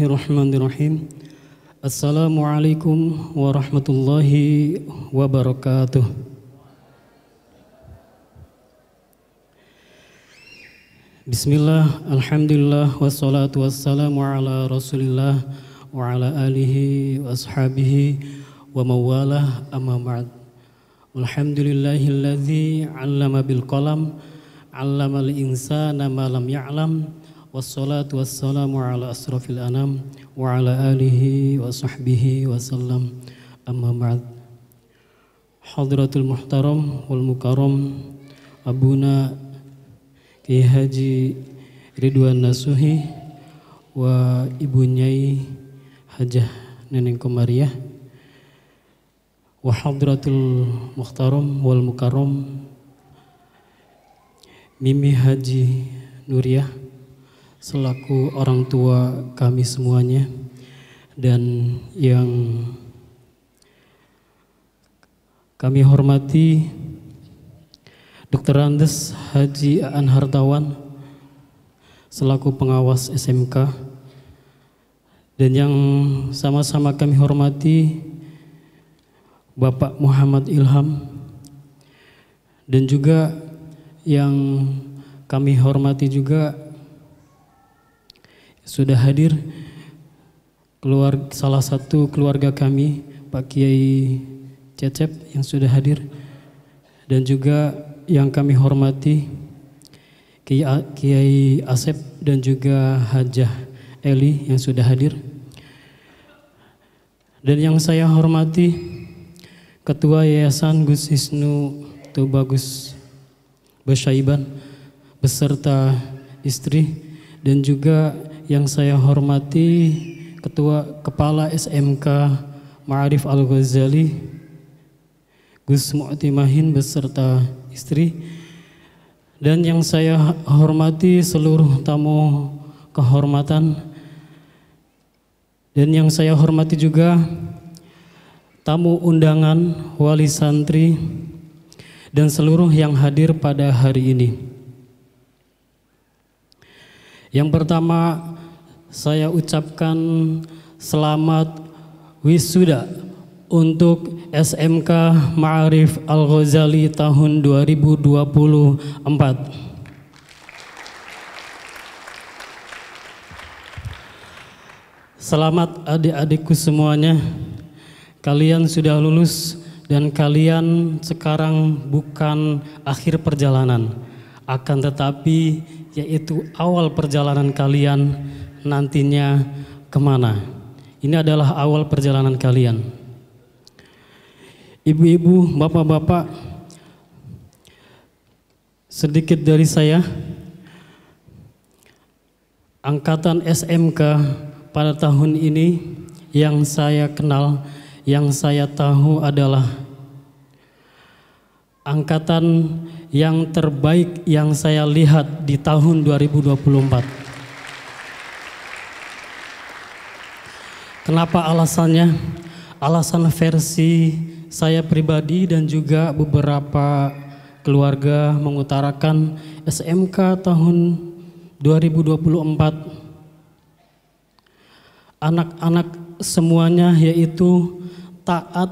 Bismillahirrahmanirrahim. Assalamualaikum warahmatullahi wabarakatuh. Bismillah, Alhamdulillah, wassalatu wassalamu ala rasulillah wa ala alihi wa ashabihi wa mawalah amma ba'd. Alhamdulillahilladzi 'allama bil qalam 'allama al insana ma lam ya'lam. Ya والصلاة والسلام على أشرف الأنام وعلى آله وصحبه وسلم أما بعد حضرة wal والمكرم أبونا Ki Haji Ridwan Nasuhi wa Ibu Nyai Hajah Neneng Komariah wa hadratul muhtaram wal mukarram Mimi Haji nuriah selaku orang tua kami semuanya dan yang kami hormati Dr. Andes Haji Aan Hartawan selaku pengawas SMK dan yang sama-sama kami hormati Bapak Muhammad Ilham dan juga yang kami hormati juga sudah hadir keluar salah satu keluarga kami Pak Kiai Cecep yang sudah hadir dan juga yang kami hormati Kiai Asep dan juga Hajah Eli yang sudah hadir dan yang saya hormati Ketua Yayasan Gus Toba Tubagus Basyaiban beserta istri dan juga yang saya hormati Ketua Kepala SMK Ma'arif Al-Ghazali Gus Mu'timahin beserta istri dan yang saya hormati seluruh tamu kehormatan dan yang saya hormati juga tamu undangan wali santri dan seluruh yang hadir pada hari ini. Yang pertama saya ucapkan selamat wisuda untuk SMK Ma'arif Al-Ghazali tahun 2024. Selamat adik-adikku semuanya. Kalian sudah lulus dan kalian sekarang bukan akhir perjalanan, akan tetapi yaitu awal perjalanan kalian nantinya kemana. Ini adalah awal perjalanan kalian. Ibu-ibu, bapak-bapak, sedikit dari saya, angkatan SMK pada tahun ini yang saya kenal, yang saya tahu adalah angkatan yang terbaik yang saya lihat di tahun 2024. Kenapa alasannya? Alasan versi saya pribadi dan juga beberapa keluarga mengutarakan SMK tahun 2024 anak-anak semuanya yaitu taat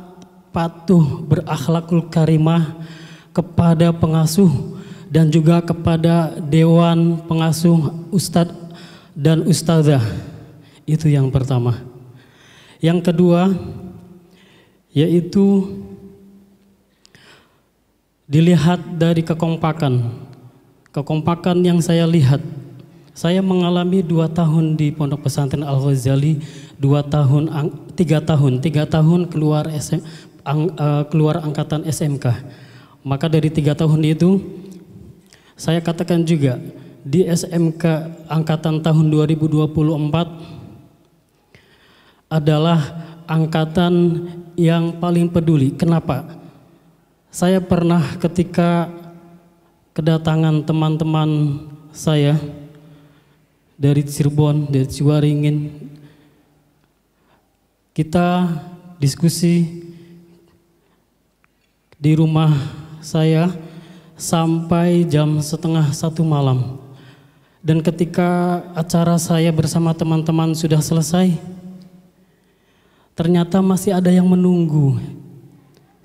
patuh berakhlakul karimah kepada pengasuh dan juga kepada dewan pengasuh ustadz dan ustazah itu yang pertama. Yang kedua yaitu dilihat dari kekompakan. Kekompakan yang saya lihat, saya mengalami dua tahun di Pondok Pesantren Al Ghazali, dua tahun, tiga tahun, tiga tahun keluar SM, ang, uh, keluar angkatan SMK. Maka dari tiga tahun itu, saya katakan juga di SMK angkatan tahun 2024 adalah angkatan yang paling peduli. Kenapa? Saya pernah ketika kedatangan teman-teman saya dari Cirebon, dari Ciwaringin, kita diskusi di rumah saya sampai jam setengah satu malam. Dan ketika acara saya bersama teman-teman sudah selesai, Ternyata masih ada yang menunggu.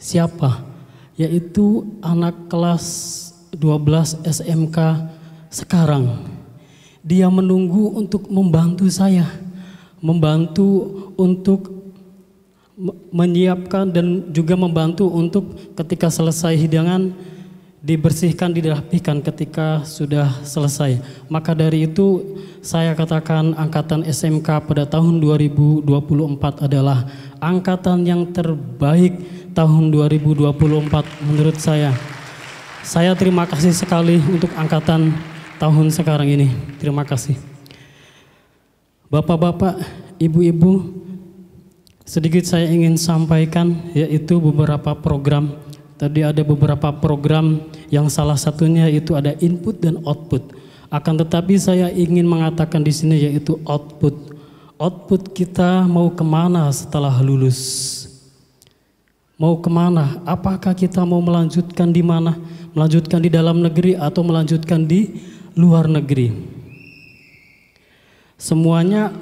Siapa? Yaitu anak kelas 12 SMK sekarang. Dia menunggu untuk membantu saya, membantu untuk menyiapkan dan juga membantu untuk ketika selesai hidangan dibersihkan, dirapikan ketika sudah selesai. Maka dari itu saya katakan angkatan SMK pada tahun 2024 adalah angkatan yang terbaik tahun 2024 menurut saya. Saya terima kasih sekali untuk angkatan tahun sekarang ini. Terima kasih. Bapak-bapak, ibu-ibu, sedikit saya ingin sampaikan yaitu beberapa program Tadi ada beberapa program yang salah satunya itu ada input dan output. Akan tetapi saya ingin mengatakan di sini yaitu output. Output kita mau kemana setelah lulus? Mau kemana? Apakah kita mau melanjutkan di mana? Melanjutkan di dalam negeri atau melanjutkan di luar negeri? Semuanya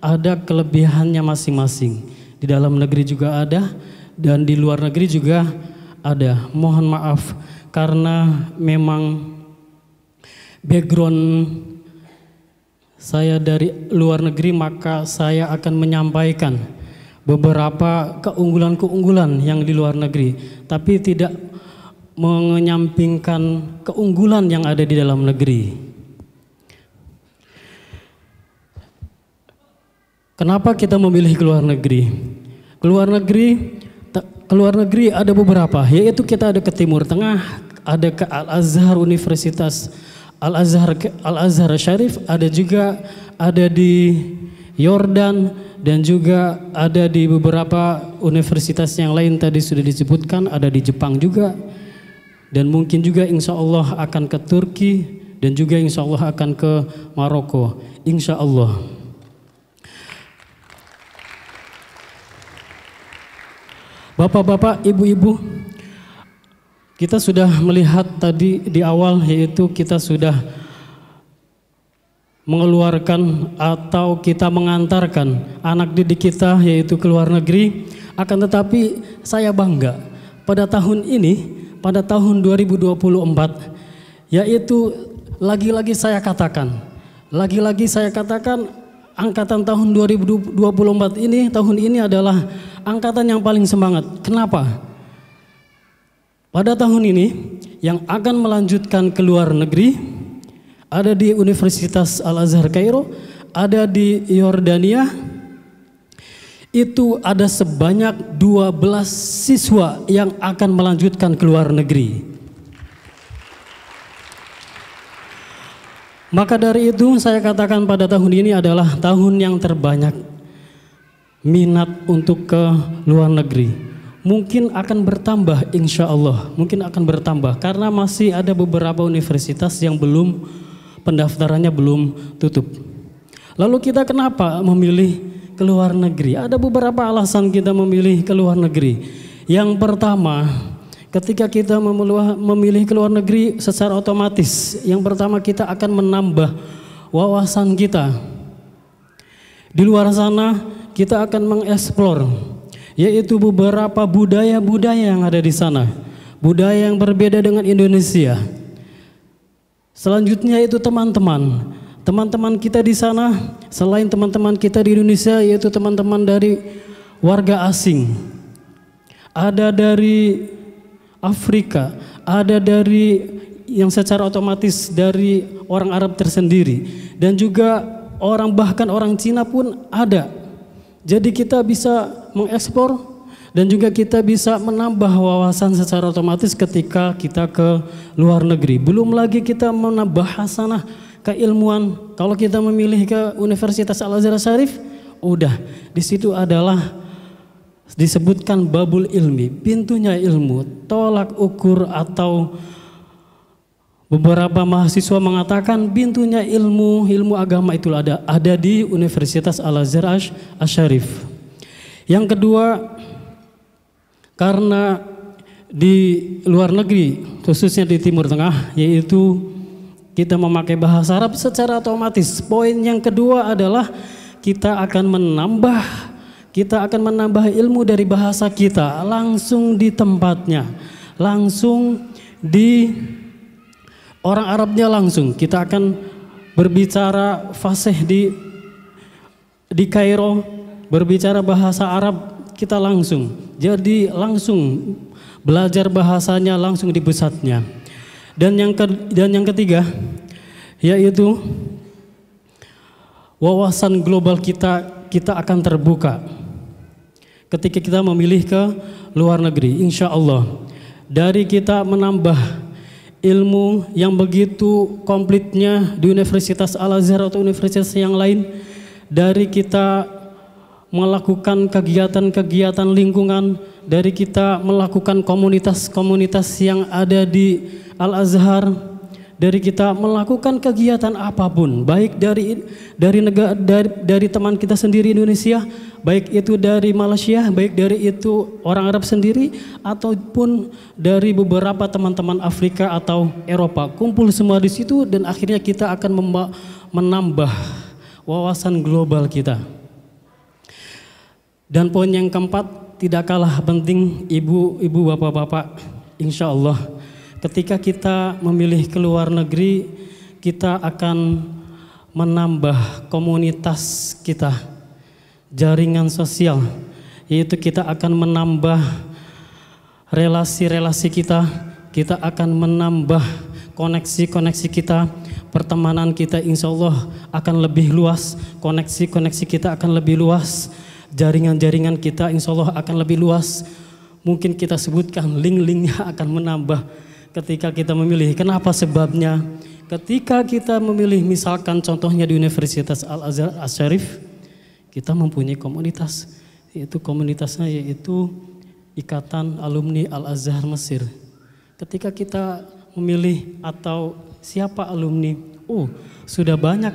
ada kelebihannya masing-masing. Di dalam negeri juga ada dan di luar negeri juga ada ada. Mohon maaf karena memang background saya dari luar negeri maka saya akan menyampaikan beberapa keunggulan-keunggulan yang di luar negeri tapi tidak menyampingkan keunggulan yang ada di dalam negeri. Kenapa kita memilih keluar negeri? Keluar negeri ke luar negeri ada beberapa, yaitu kita ada ke Timur Tengah, ada ke Al-Azhar Universitas Al-Azhar Al-Azhar Syarif, ada juga ada di Yordan dan juga ada di beberapa universitas yang lain tadi sudah disebutkan, ada di Jepang juga. Dan mungkin juga insya Allah akan ke Turki dan juga insya Allah akan ke Maroko. Insya Allah. Bapak-bapak, ibu-ibu, kita sudah melihat tadi di awal yaitu kita sudah mengeluarkan atau kita mengantarkan anak didik kita yaitu ke luar negeri. Akan tetapi saya bangga pada tahun ini, pada tahun 2024 yaitu lagi-lagi saya katakan, lagi-lagi saya katakan angkatan tahun 2024 ini, tahun ini adalah angkatan yang paling semangat. Kenapa? Pada tahun ini yang akan melanjutkan ke luar negeri ada di Universitas Al-Azhar Kairo, ada di Yordania. Itu ada sebanyak 12 siswa yang akan melanjutkan ke luar negeri. Maka dari itu saya katakan pada tahun ini adalah tahun yang terbanyak minat untuk ke luar negeri. Mungkin akan bertambah insya Allah, mungkin akan bertambah karena masih ada beberapa universitas yang belum pendaftarannya belum tutup. Lalu kita kenapa memilih ke luar negeri? Ada beberapa alasan kita memilih ke luar negeri. Yang pertama, Ketika kita memilih keluar negeri secara otomatis, yang pertama kita akan menambah wawasan kita. Di luar sana kita akan mengeksplor yaitu beberapa budaya-budaya yang ada di sana. Budaya yang berbeda dengan Indonesia. Selanjutnya itu teman-teman. Teman-teman kita di sana selain teman-teman kita di Indonesia yaitu teman-teman dari warga asing. Ada dari Afrika, ada dari yang secara otomatis dari orang Arab tersendiri dan juga orang bahkan orang Cina pun ada. Jadi kita bisa mengekspor dan juga kita bisa menambah wawasan secara otomatis ketika kita ke luar negeri. Belum lagi kita menambah hasanah keilmuan. Kalau kita memilih ke Universitas Al Azhar Syarif, udah di situ adalah disebutkan babul ilmi, pintunya ilmu, tolak ukur atau beberapa mahasiswa mengatakan pintunya ilmu, ilmu agama itu ada ada di Universitas Al-Azhar asy Yang kedua, karena di luar negeri, khususnya di Timur Tengah, yaitu kita memakai bahasa Arab secara otomatis. Poin yang kedua adalah kita akan menambah kita akan menambah ilmu dari bahasa kita langsung di tempatnya, langsung di orang Arabnya langsung. Kita akan berbicara fasih di di Kairo, berbicara bahasa Arab kita langsung. Jadi langsung belajar bahasanya langsung di pusatnya. Dan yang ke, dan yang ketiga yaitu wawasan global kita kita akan terbuka ketika kita memilih ke luar negeri, insya Allah. Dari kita menambah ilmu yang begitu komplitnya di Universitas Al-Azhar atau universitas yang lain, dari kita melakukan kegiatan-kegiatan lingkungan, dari kita melakukan komunitas-komunitas yang ada di Al-Azhar, dari kita melakukan kegiatan apapun, baik dari dari negara dari, dari teman kita sendiri Indonesia, baik itu dari Malaysia, baik dari itu orang Arab sendiri ataupun dari beberapa teman-teman Afrika atau Eropa. Kumpul semua di situ dan akhirnya kita akan menambah wawasan global kita. Dan poin yang keempat tidak kalah penting ibu-ibu bapak-bapak, insya Allah Ketika kita memilih ke luar negeri, kita akan menambah komunitas kita, jaringan sosial, yaitu kita akan menambah relasi-relasi kita, kita akan menambah koneksi-koneksi kita, pertemanan kita insya Allah akan lebih luas, koneksi-koneksi kita akan lebih luas, jaringan-jaringan kita insya Allah akan lebih luas. Mungkin kita sebutkan link-linknya akan menambah ketika kita memilih. Kenapa sebabnya? Ketika kita memilih misalkan contohnya di Universitas Al-Azhar Asyarif, kita mempunyai komunitas, yaitu komunitasnya yaitu Ikatan Alumni Al-Azhar Mesir. Ketika kita memilih atau siapa alumni, oh sudah banyak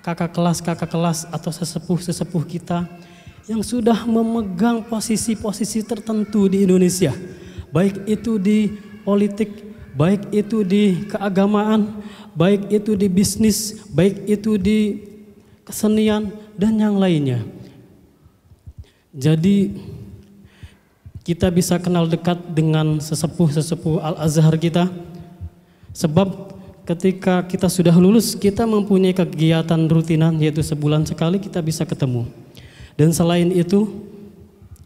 kakak kelas-kakak kelas atau sesepuh-sesepuh kita yang sudah memegang posisi-posisi tertentu di Indonesia. Baik itu di politik, baik itu di keagamaan, baik itu di bisnis, baik itu di kesenian, dan yang lainnya. Jadi, kita bisa kenal dekat dengan sesepuh-sesepuh Al-Azhar kita, sebab ketika kita sudah lulus, kita mempunyai kegiatan rutinan, yaitu sebulan sekali kita bisa ketemu. Dan selain itu,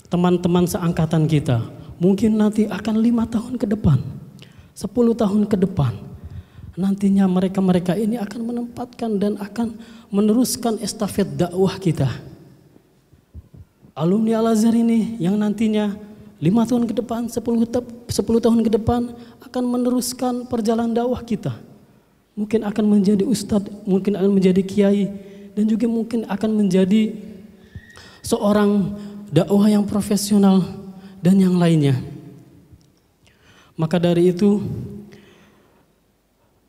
teman-teman seangkatan kita, Mungkin nanti akan lima tahun ke depan, sepuluh tahun ke depan. Nantinya mereka-mereka ini akan menempatkan dan akan meneruskan estafet dakwah kita. Alumni Al-Azhar ini yang nantinya lima tahun ke depan, sepuluh, sepuluh tahun ke depan akan meneruskan perjalanan dakwah kita. Mungkin akan menjadi ustadz, mungkin akan menjadi kiai, dan juga mungkin akan menjadi seorang dakwah yang profesional dan yang lainnya. Maka dari itu,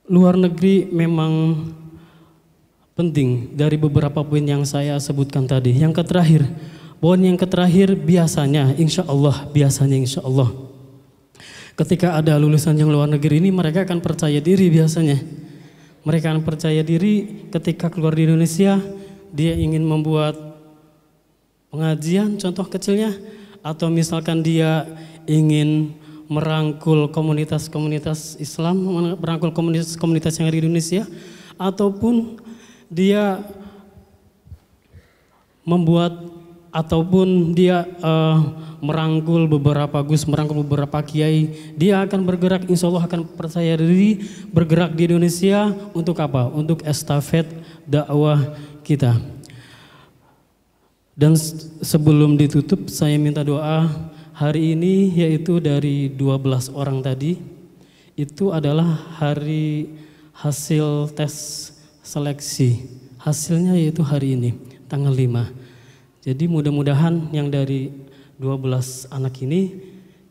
luar negeri memang penting dari beberapa poin yang saya sebutkan tadi. Yang terakhir, poin yang terakhir biasanya, insya Allah, biasanya insya Allah. Ketika ada lulusan yang luar negeri ini, mereka akan percaya diri biasanya. Mereka akan percaya diri ketika keluar di Indonesia, dia ingin membuat pengajian, contoh kecilnya, atau misalkan dia ingin merangkul komunitas-komunitas Islam, merangkul komunitas-komunitas yang ada di Indonesia, ataupun dia membuat ataupun dia uh, merangkul beberapa gus, merangkul beberapa kiai, dia akan bergerak, insya Allah akan percaya diri bergerak di Indonesia untuk apa? Untuk estafet dakwah kita. Dan sebelum ditutup saya minta doa hari ini yaitu dari 12 orang tadi itu adalah hari hasil tes seleksi. Hasilnya yaitu hari ini tanggal 5. Jadi mudah-mudahan yang dari 12 anak ini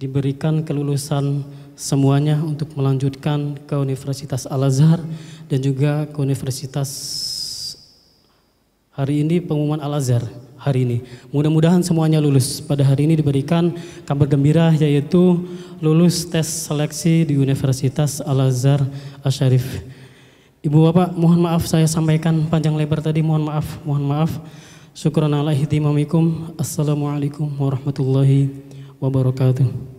diberikan kelulusan semuanya untuk melanjutkan ke Universitas Al-Azhar dan juga ke Universitas Hari ini pengumuman Al-Azhar hari ini. Mudah-mudahan semuanya lulus. Pada hari ini diberikan kabar gembira yaitu lulus tes seleksi di Universitas Al-Azhar Asyarif. Ibu Bapak, mohon maaf saya sampaikan panjang lebar tadi, mohon maaf, mohon maaf. Syukran ala ihtimamikum. Assalamualaikum warahmatullahi wabarakatuh.